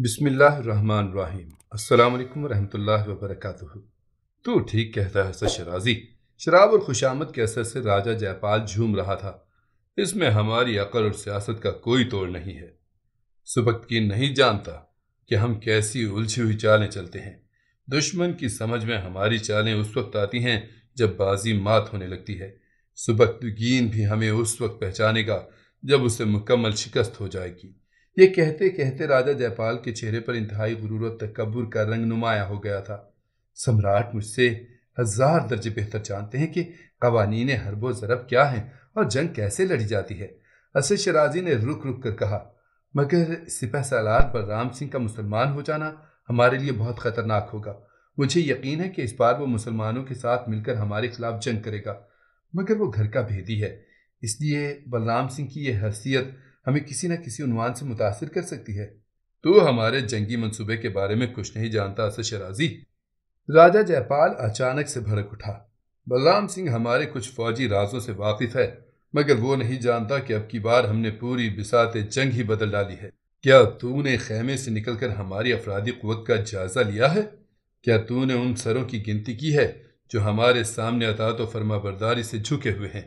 बिसमीम् अल्लाम वरहमल वबरक तो ठीक कहता है सर शराजी शराब और खुशामद के असर से राजा जयपाल झूम रहा था इसमें हमारी अकल और सियासत का कोई तोड़ नहीं है सुबक की नहीं जानता कि हम कैसी उलझी हुई चालें चलते हैं दुश्मन की समझ में हमारी चालें उस वक्त आती हैं जब बाजी मात होने लगती है सुबकदगीन भी हमें उस वक्त पहचानेगा जब उसे मुकम्मल शिकस्त हो जाएगी ये कहते कहते राजा जयपाल के चेहरे पर इंतहाई गुरूर और तकबर का रंग नुमाया हो गया था सम्राट मुझसे हजार दर्जे बेहतर जानते हैं कि कवानीन हरबो ज़रब क्या हैं और जंग कैसे लड़ी जाती है असद शराजी ने रुक रुक कर कहा मगर सिपह सालार बलराम सिंह का मुसलमान हो जाना हमारे लिए बहुत खतरनाक होगा मुझे यकीन है कि इस बार वो मुसलमानों के साथ मिलकर हमारे खिलाफ जंग करेगा मगर वो घर का भेदी है इसलिए बलराम सिंह की यह हैसियत हमें किसी न किसी उन्वान से मुतासर कर सकती है तू हमारे जंगी मंसूबे के बारे में कुछ नहीं जानता असर शराजी राजा जयपाल अचानक से भड़क उठा बलराम सिंह हमारे कुछ फौजी राजों से वाकिफ है मगर वो नहीं जानता कि अब की बार हमने पूरी बिसात जंग ही बदल डाली है क्या तूने खेमे से निकलकर हमारी अफराधी कुत का जायजा लिया है क्या तूने उन सरों की गिनती की है जो हमारे सामने अतात तो फर्माबरदारी से झुके हुए हैं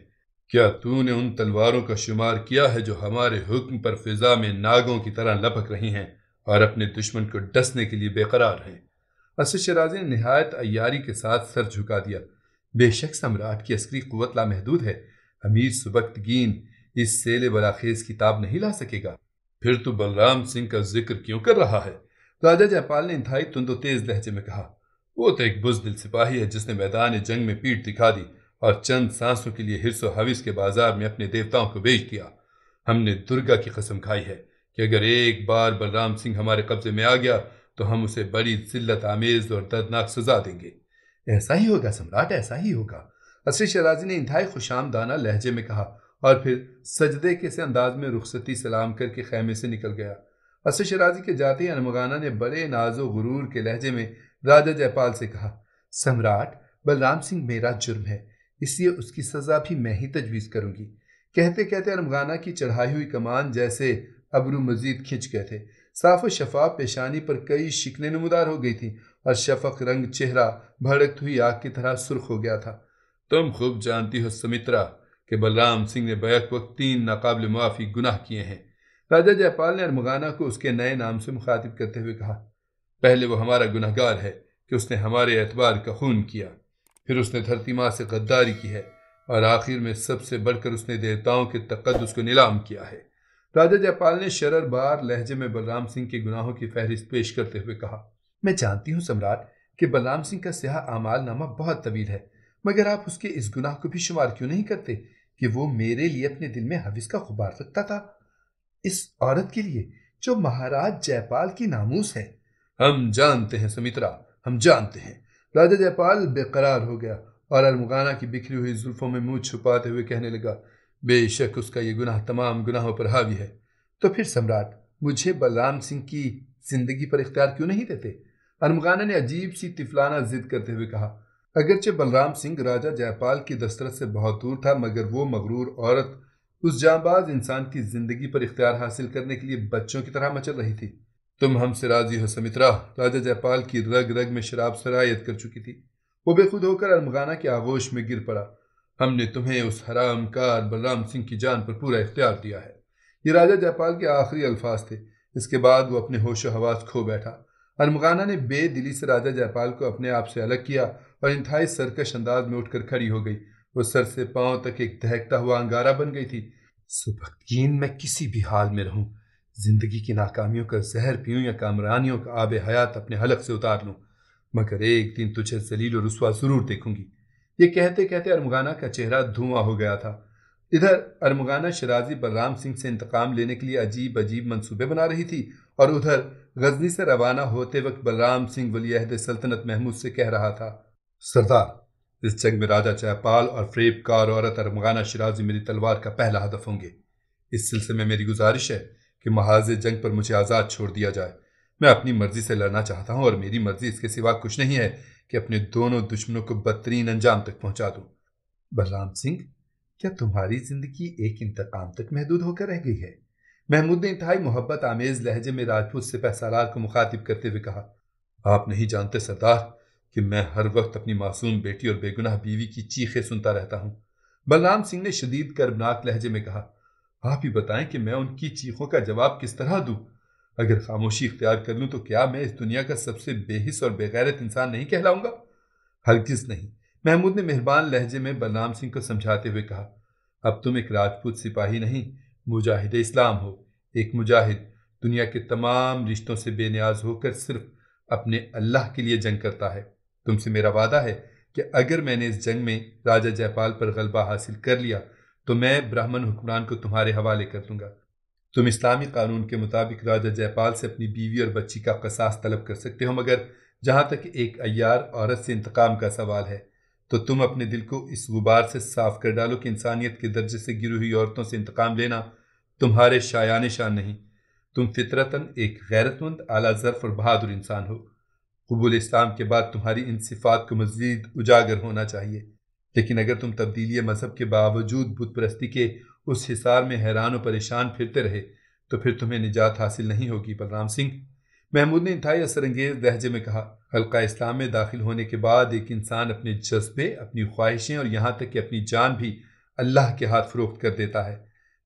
क्या तूने उन तलवारों का शुमार किया है जो हमारे हुक्म पर फिजा में नागों की तरह लपक रही हैं और अपने दुश्मन को डसने के लिए बेकरार हैं असद शराजी ने नहायत अयारी के साथ सर झुका दिया बेशक सम्राट की अस्करी कुत लामहदूद है अमीर सुबक्तगीन इस सेले बलाखेज किताब नहीं ला सकेगा फिर तो बलराम सिंह का जिक्र क्यों कर रहा है राजा जयपाल ने इंतहाई तुंदो तेज लहजे में कहा वो तो एक बुजदिल सिपाही है जिसने मैदान जंग में पीठ दिखा दी और चंद सांसों के लिए हिरसो हविस के बाजार में अपने देवताओं को बेच दिया हमने दुर्गा की कसम खाई है कि अगर एक बार बलराम सिंह हमारे कब्जे में आ गया तो हम उसे बड़ी जिल्लत आमेज और दर्दनाक सजा देंगे ऐसा ही होगा सम्राट ऐसा ही होगा असरी शराजी ने इंतहाई खुशामदाना लहजे में कहा और फिर सजदे के से अंदाज में रुखसती सलाम करके खैमे से निकल गया असर शराजी के जाते अनमगाना ने बड़े नाजो गुरूर के लहजे में राजा जयपाल से कहा सम्राट बलराम सिंह मेरा जुर्म है इसलिए उसकी सज़ा भी मैं ही तजवीज़ करूँगी कहते कहते अरमगाना की चढ़ाई हुई कमान जैसे अबरू मजीद खिंच गए थे साफ व शफाफ पेशानी पर कई शिकने नमदार हो गई थी और शफक रंग चेहरा भड़कती हुई आग की तरह सुर्ख हो गया था तुम खूब जानती हो सुमित्रा कि बलराम सिंह ने बैक वक्त तीन नाकबिल मुआफ़ी गुनाह किए हैं राजा जयपाल ने अरमगाना को उसके नए नाम से मुखातिब करते हुए कहा पहले वो हमारा गुनाहगार है कि उसने हमारे एतबार का खून किया फिर उसने धरती माँ से गद्दारी की है और आखिर में सबसे बढ़कर उसने देवताओं के तकदस को नीलाम किया है राजा जयपाल ने शरर बार लहजे में बलराम सिंह के गुनाहों की फहरिस्त पेश करते हुए कहा मैं जानती हूँ सम्राट कि बलराम सिंह का आमाल नामा बहुत तवील है मगर आप उसके इस गुनाह को भी शुमार क्यों नहीं करते कि वो मेरे लिए अपने दिल में हविस का गुबार रखता था इस औरत के लिए जो महाराज जयपाल की नामूस है हम जानते हैं सुमित्रा हम जानते हैं राजा जयपाल बेकरार हो गया और अलमगाना की बिखरी हुई जुल्फों में मुंह छुपाते हुए कहने लगा बेशक उसका ये गुनाह तमाम गुनाहों पर हावी है तो फिर सम्राट मुझे बलराम सिंह की जिंदगी पर इख्तियार क्यों नहीं देते अलमगाना ने अजीब सी तिफलाना जिद करते हुए कहा अगरचे बलराम सिंह राजा जयपाल की दस्तरत से बहुत दूर था मगर वो मगरूर औरत उस जाबाज़ इंसान की जिंदगी पर इख्तियार हासिल करने के लिए बच्चों की तरह मचल रही थी तुम हमसे राजी हो समित्रा राजा जयपाल की रग रग में शराब सरायत कर चुकी थी वो बेखुद होकर अलमगाना के आगोश में गिर पड़ा हमने तुम्हें उस हराम कार बलराम सिंह की जान पर पूरा इख्तियार दिया है ये राजा जयपाल के आखिरी अल्फाज थे इसके बाद वो अपने होश हवास खो बैठा अलमगाना ने बेदिली से राजा जयपाल को अपने आप से अलग किया और इंतहाई सरकश अंदाज में उठकर खड़ी हो गई वो सर से पांव तक एक दहकता हुआ अंगारा बन गई थी सुबह मैं किसी भी हाल में रहूं जिंदगी की नाकामियों का जहर पीऊँ या कामरानियों का आब हयात अपने हलक से उतार लूँ मगर एक दिन तुझे जलील और रसुआ ज़रूर देखूंगी ये कहते कहते अरमगाना का चेहरा धुआं हो गया था इधर अरमगाना शराजी बलराम सिंह से इंतकाम लेने के लिए अजीब अजीब मंसूबे बना रही थी और उधर गजनी से रवाना होते वक्त बलराम सिंह वलीहद सल्तनत महमूद से कह रहा था सरदार इस जंग में राजा चयपाल और कार औरत अरमगाना शराजी मेरी तलवार का पहला हदफ होंगे इस सिलसिले में मेरी गुजारिश है कि महाज जंग पर मुझे आज़ाद छोड़ दिया जाए मैं अपनी मर्जी से लड़ना चाहता हूँ और मेरी मर्जी इसके सिवा कुछ नहीं है कि अपने दोनों दुश्मनों को बदतरीन अंजाम तक पहुँचा दूँ बलराम सिंह क्या तुम्हारी जिंदगी एक इंतकाम तक महदूद होकर रह गई है महमूद ने इंतहाई मोहब्बत आमेज लहजे में राजपूत से सालार को मुखातिब करते हुए कहा आप नहीं जानते सरदार कि मैं हर वक्त अपनी मासूम बेटी और बेगुनाह बीवी की चीखें सुनता रहता हूँ बलराम सिंह ने शदीद कर्बनाक लहजे में कहा आप ही बताएं कि मैं उनकी चीखों का जवाब किस तरह दूं अगर खामोशी इख्तियार कर लूं तो क्या मैं इस दुनिया का सबसे बेहिस और बेगैरत इंसान नहीं कहलाऊंगा हरगिज नहीं महमूद ने मेहरबान लहजे में बलराम सिंह को समझाते हुए कहा अब तुम एक राजपूत सिपाही नहीं मुजाहिद इस्लाम हो एक मुजाहिद दुनिया के तमाम रिश्तों से बेनियाज होकर सिर्फ अपने अल्लाह के लिए जंग करता है तुमसे मेरा वादा है कि अगर मैंने इस जंग में राजा जयपाल पर गलबा हासिल कर लिया तो मैं ब्राह्मण हुक्मरान को तुम्हारे हवाले कर दूंगा तुम इस्लामी कानून के मुताबिक राजा जयपाल से अपनी बीवी और बच्ची का कसास तलब कर सकते हो मगर जहाँ तक एक अयार औरत से इंतकाम का सवाल है तो तुम अपने दिल को इस गुबार से साफ कर डालो कि इंसानियत के दर्जे से गिरी हुई औरतों से इंतकाम लेना तुम्हारे शायान शान नहीं तुम फितरतन एक गैरतमंद आला ज़र्फ और बहादुर इंसान हो कबूल इस्लाम के बाद तुम्हारी इन सिफात को मज़ीद उजागर होना चाहिए लेकिन अगर तुम तब्दीली मजहब के बावजूद बुत परस्ती के उस हिसार में हैरान और परेशान फिरते रहे तो फिर तुम्हें निजात हासिल नहीं होगी बलराम सिंह महमूद ने इंतहाई असरंगेज लहजे में कहा हल्का इस्लाम में दाखिल होने के बाद एक इंसान अपने जज्बे अपनी ख्वाहिशें और यहाँ तक कि अपनी जान भी अल्लाह के हाथ फरोख्त कर देता है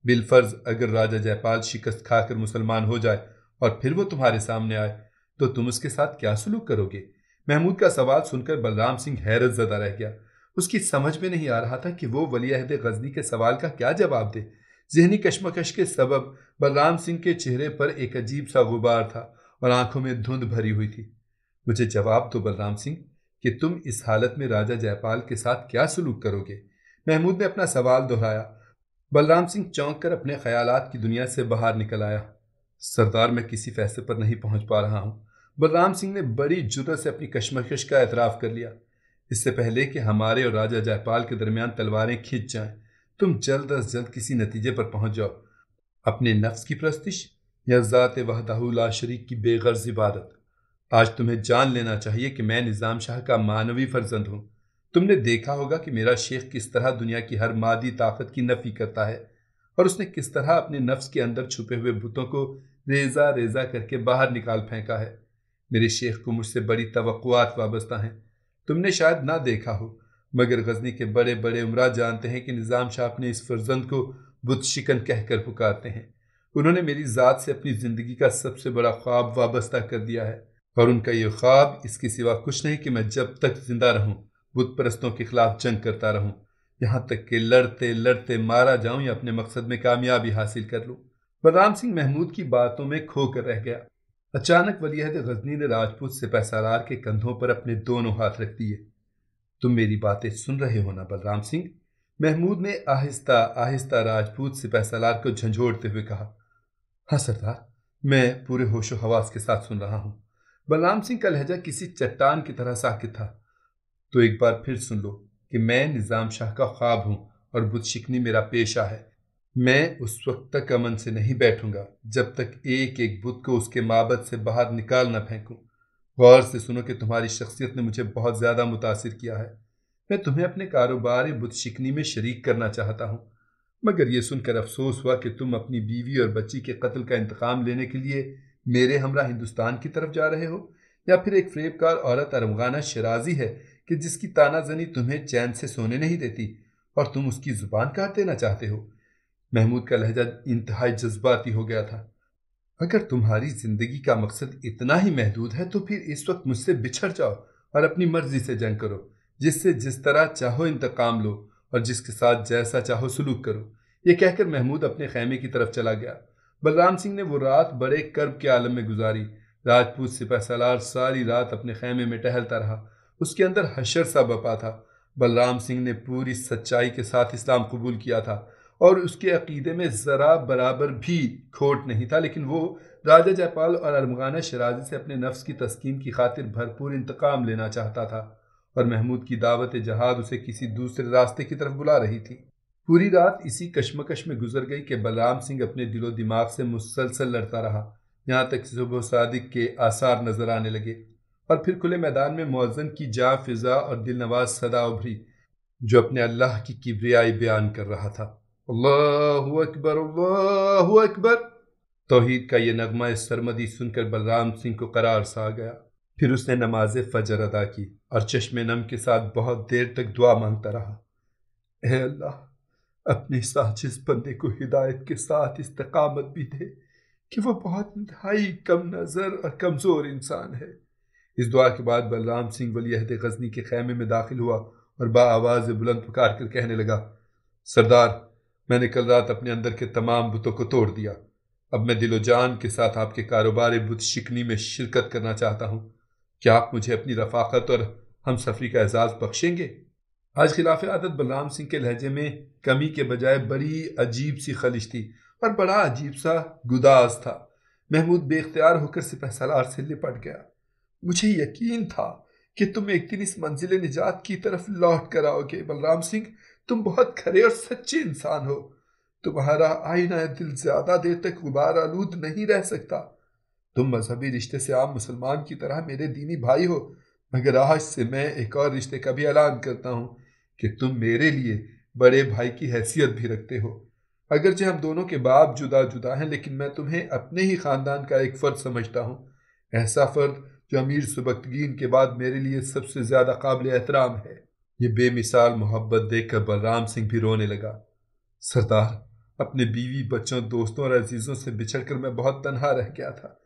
बिलफर्ज अगर राजा जयपाल शिकस्त खाकर मुसलमान हो जाए और फिर वो तुम्हारे सामने आए तो तुम उसके साथ क्या सलूक करोगे महमूद का सवाल सुनकर बलराम सिंह हैरत ज़दा रह गया उसकी समझ में नहीं आ रहा था कि वो वली अहद गजनी के सवाल का क्या जवाब दे जहनी कश्मकश के सबब बलराम सिंह के चेहरे पर एक अजीब सा गुबार था और आंखों में धुंध भरी हुई थी मुझे जवाब दो बलराम सिंह कि तुम इस हालत में राजा जयपाल के साथ क्या सलूक करोगे महमूद ने अपना सवाल दोहराया बलराम सिंह चौंक कर अपने ख्याल की दुनिया से बाहर निकल आया सरदार मैं किसी फैसले पर नहीं पहुंच पा रहा हूं बलराम सिंह ने बड़ी जुदत से अपनी कश्मकश का एतराफ़ कर लिया इससे पहले कि हमारे और राजा जयपाल के दरमियान तलवारें खींच जाएं, तुम जल्द अज जल्द किसी नतीजे पर पहुंच जाओ अपने नफ्स की प्रस्तिश या ज़ात वहदाहुल्ला शरीक की बेगर्ज इबादत आज तुम्हें जान लेना चाहिए कि मैं निज़ाम शाह का मानवी फर्जंद हूँ तुमने देखा होगा कि मेरा शेख किस तरह दुनिया की हर मादी ताकत की नफ़ी करता है और उसने किस तरह अपने नफ्स के अंदर छुपे हुए बुतों को रेजा रेजा करके बाहर निकाल फेंका है मेरे शेख को मुझसे बड़ी तो वाबस्ता हैं तुमने शायद ना देखा हो मगर गजनी के बड़े बड़े उमरा जानते हैं कि निज़ाम शाह अपने इस फर्जंद को बुद्ध शिकन कहकर पुकारते हैं उन्होंने मेरी ज़ात से अपनी ज़िंदगी का सबसे बड़ा ख्वाब वाबस्ता कर दिया है और उनका यह ख्वाब इसके सिवा कुछ नहीं कि मैं जब तक जिंदा रहूं बुत परस्तों के खिलाफ जंग करता रहूं यहाँ तक कि लड़ते लड़ते मारा जाऊं या अपने मकसद में कामयाबी हासिल कर लूं बलराम सिंह महमूद की बातों में खो कर रह गया अचानक वलीहद गजनी ने राजपूत सिपह सालार के कंधों पर अपने दोनों हाथ रख दिए तुम मेरी बातें सुन रहे हो ना बलराम सिंह महमूद ने आहिस्ता आहिस्ता राजपूत सिपह सालार को झंझोड़ते हुए कहा हाँ सरदार मैं पूरे होशो हवास के साथ सुन रहा हूँ बलराम सिंह का लहजा किसी चट्टान की तरह साकित था तो एक बार फिर सुन लो कि मैं निज़ाम शाह का ख्वाब हूँ और शिकनी मेरा पेशा है मैं उस वक्त तक अमन से नहीं बैठूंगा जब तक एक एक बुत को उसके माबद से बाहर निकाल ना फेंकूं गौर से सुनो कि तुम्हारी शख्सियत ने मुझे बहुत ज़्यादा मुतासर किया है मैं तुम्हें अपने कारोबार बुत शिकनी में शरीक करना चाहता हूँ मगर यह सुनकर अफसोस हुआ कि तुम अपनी बीवी और बच्ची के कत्ल का इंतकाम लेने के लिए मेरे हमरा हिंदुस्तान की तरफ जा रहे हो या फिर एक फ्रेबकार औरत अरमगाना शराजी है कि जिसकी तानाजनी तुम्हें चैन से सोने नहीं देती और तुम उसकी ज़ुबान काट देना चाहते हो महमूद का लहजा इंतहाई जज्बाती हो गया था अगर तुम्हारी जिंदगी का मकसद इतना ही महदूद है तो फिर इस वक्त मुझसे बिछड़ जाओ और अपनी मर्जी से जंग करो जिससे जिस तरह चाहो इंतकाम लो और जिसके साथ जैसा चाहो सलूक करो ये कहकर महमूद अपने खैमे की तरफ चला गया बलराम सिंह ने वो रात बड़े कर्ब के आलम में गुजारी राजपूत सिपह सलार सारी रात अपने खैमे में टहलता रहा उसके अंदर हशर सा बपा था बलराम सिंह ने पूरी सच्चाई के साथ इस्लाम कबूल किया था और उसके अकीदे में ज़रा बराबर भी खोट नहीं था लेकिन वो राजा जयपाल और अरमगाना शराजी से अपने नफ्स की तस्कीन की खातिर भरपूर इंतकाम लेना चाहता था और महमूद की दावत जहाद उसे किसी दूसरे रास्ते की तरफ बुला रही थी पूरी रात इसी कश्मकश में गुजर गई कि बलराम सिंह अपने दिलो दिमाग से मुसलसल लड़ता रहा यहाँ तक सुबह सादिक के आसार नजर आने लगे और फिर खुले मैदान में मौजन की जा फिजा और दिलनवाज सदा उभरी जो अपने अल्लाह की किब्रियाई बयान कर रहा था अल्लाहु अकबर अल्लाहु अकबर तोहीद का यह नगमा सरमदी सुनकर बलराम सिंह को करार सा गया फिर उसने नमाज फजर अदा की और चश्मे नम के साथ बहुत देर तक दुआ मांगता रहा अल्लाह अपने साजिश बंदे को हिदायत के साथ इस्तकामत भी दे कि वह बहुत इंतहाई कम नज़र और कमज़ोर इंसान है इस दुआ के बाद बलराम सिंह वलीहद गजनी के खैमे में दाखिल हुआ और बा आवाज़ बुलंद पुकार कर कहने लगा सरदार मैंने कल रात अपने अंदर के तमाम बुतों को तोड़ दिया अब मैं दिलो जान के साथ आपके कारोबार बुत शिकनी में शिरकत करना चाहता हूँ क्या आप मुझे अपनी रफाकत और हम सफरी का एजाज़ बख्शेंगे आज खिलाफ आदत बलराम सिंह के लहजे में कमी के बजाय बड़ी अजीब सी खलिश थी और बड़ा अजीब सा गुदाज था महमूद बेख्तियार होकर सिपह सलार से लिपट गया मुझे यकीन था कि तुम एक दिन इस मंजिल निजात की तरफ लौट कर आओगे बलराम सिंह तुम बहुत खरे और सच्चे इंसान हो तुम्हारा आईना दिल ज्यादा देर तक गुबार आलूद नहीं रह सकता तुम मजहबी रिश्ते से आम मुसलमान की तरह मेरे दीनी भाई हो मगर आज से मैं एक और रिश्ते का भी ऐलान करता हूँ कि तुम मेरे लिए बड़े भाई की हैसियत भी रखते हो अगरचे हम दोनों के बाप जुदा जुदा हैं लेकिन मैं तुम्हें अपने ही ख़ानदान का एक फ़र्द समझता हूँ ऐसा फ़र्द जो अमीर सुबकगीन के बाद मेरे लिए सबसे ज़्यादा काबिल एहतराम है ये बेमिसाल मोहब्बत देखकर बलराम सिंह भी रोने लगा सरदार अपने बीवी बच्चों दोस्तों और अजीज़ों से बिछड़कर मैं बहुत तनहा रह गया था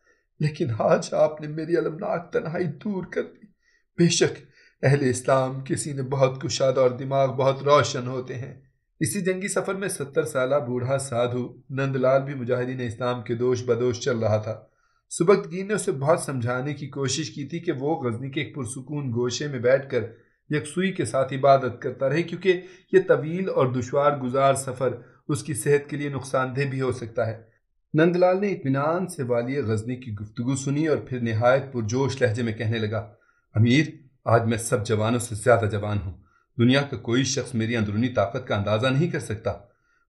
लेकिन आज आपने मेरी अलमनाक तनहाई दूर कर दी बेशक अहले इस्लाम किसी ने बहुत कुशादा और दिमाग बहुत रोशन होते हैं इसी जंगी सफ़र में सत्तर साल बूढ़ा साधु नंदलाल भी मुजाहिदीन इस्लाम के दोष बदोश चल रहा था सुबकदीन ने उसे बहुत समझाने की कोशिश की थी कि वो गजनी के एक पुरसकून गोशे में बैठकर यकसुई के साथ इबादत करता रहे क्योंकि ये तवील और दुशवार गुजार सफ़र उसकी सेहत के लिए नुकसानदेह भी हो सकता है नंदलाल ने इतमान से वाली गजनी की गुफ्तु सुनी और फिर नहायत पुरजोश लहजे में कहने लगा अमीर आज मैं सब जवानों से ज़्यादा जवान हूँ दुनिया का कोई शख्स मेरी अंदरूनी ताकत का अंदाज़ा नहीं कर सकता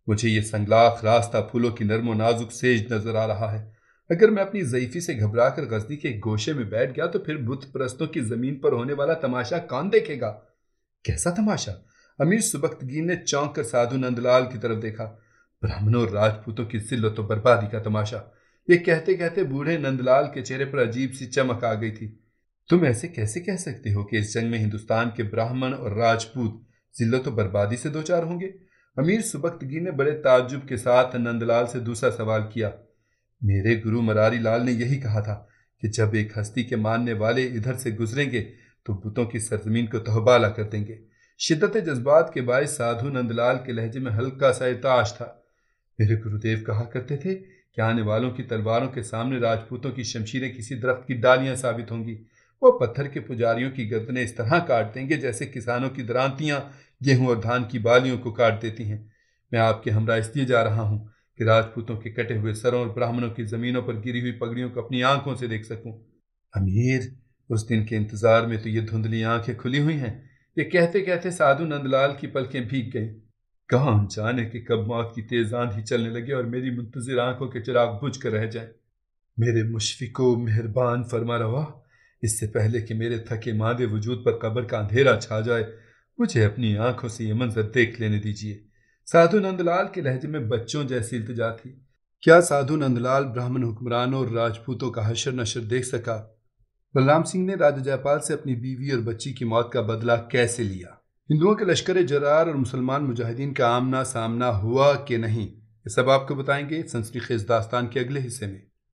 मुझे ये संगलाख रास्ता फूलों की नरमो नाजुक सेज नज़र आ रहा है अगर मैं अपनी जयीफी से घबरा कर गजनी के गोशे में बैठ गया तो फिर बुत परस्तों की जमीन पर होने वाला तमाशा कौन देखेगा कैसा तमाशा अमीर सुबख्तगी ने चौंक कर साधु नंदलाल की तरफ देखा ब्राह्मणों और राजपूतों की सिल्लत तो बर्बादी का तमाशा ये कहते कहते बूढ़े नंदलाल के चेहरे पर अजीब सी चमक आ गई थी तुम ऐसे कैसे कह सकते हो कि इस जंग में हिंदुस्तान के ब्राह्मण और राजपूत जिल्लत तो बर्बादी से दो चार होंगे अमीर सुबख्तगी ने बड़े ताज्जुब के साथ नंदलाल से दूसरा सवाल किया मेरे गुरु मरारी लाल ने यही कहा था कि जब एक हस्ती के मानने वाले इधर से गुजरेंगे तो बुतों की सरजमीन को तहबाला कर देंगे शिदत जज्बात के बायस साधु नंदलाल के लहजे में हल्का सा एताश था मेरे गुरुदेव कहा करते थे कि आने वालों की तलवारों के सामने राजपूतों की शमशीरें किसी दरख्त की डालियां साबित होंगी वो पत्थर के पुजारियों की गर्दनें इस तरह काट देंगे जैसे किसानों की दरांतियां गेहूं और धान की बालियों को काट देती हैं मैं आपके हमरा इसलिए जा रहा हूं कि राजपूतों के कटे हुए सरों और ब्राह्मणों की जमीनों पर गिरी हुई पगड़ियों को अपनी आंखों से देख सकूं अमीर उस दिन के इंतजार में तो ये धुंधली आंखें खुली हुई हैं ये कहते कहते साधु नंदलाल की पलकें भीग गई कहा जाने के कब मौत की तेज आंधी चलने लगे और मेरी मुंतजर आंखों के चिराग बुझ कर रह जाए मेरे मुशफिको मेहरबान फरमा रवा इससे पहले कि मेरे थके मादे वजूद पर कब्र का अंधेरा छा जाए मुझे अपनी आंखों से ये मंजर देख लेने दीजिए साधु नंदलाल के लहजे में बच्चों जैसी इल्तजा थी क्या साधु नंदलाल ब्राह्मण हुक्मरानों और राजपूतों का हशर नशर देख सका बलराम सिंह ने राजा जयपाल से अपनी बीवी और बच्ची की मौत का बदला कैसे लिया हिंदुओं के लश्कर जरार और मुसलमान मुजाहिदीन का आमना सामना हुआ कि नहीं ये सब आपको बताएंगे संस्कृत दास्तान के अगले हिस्से में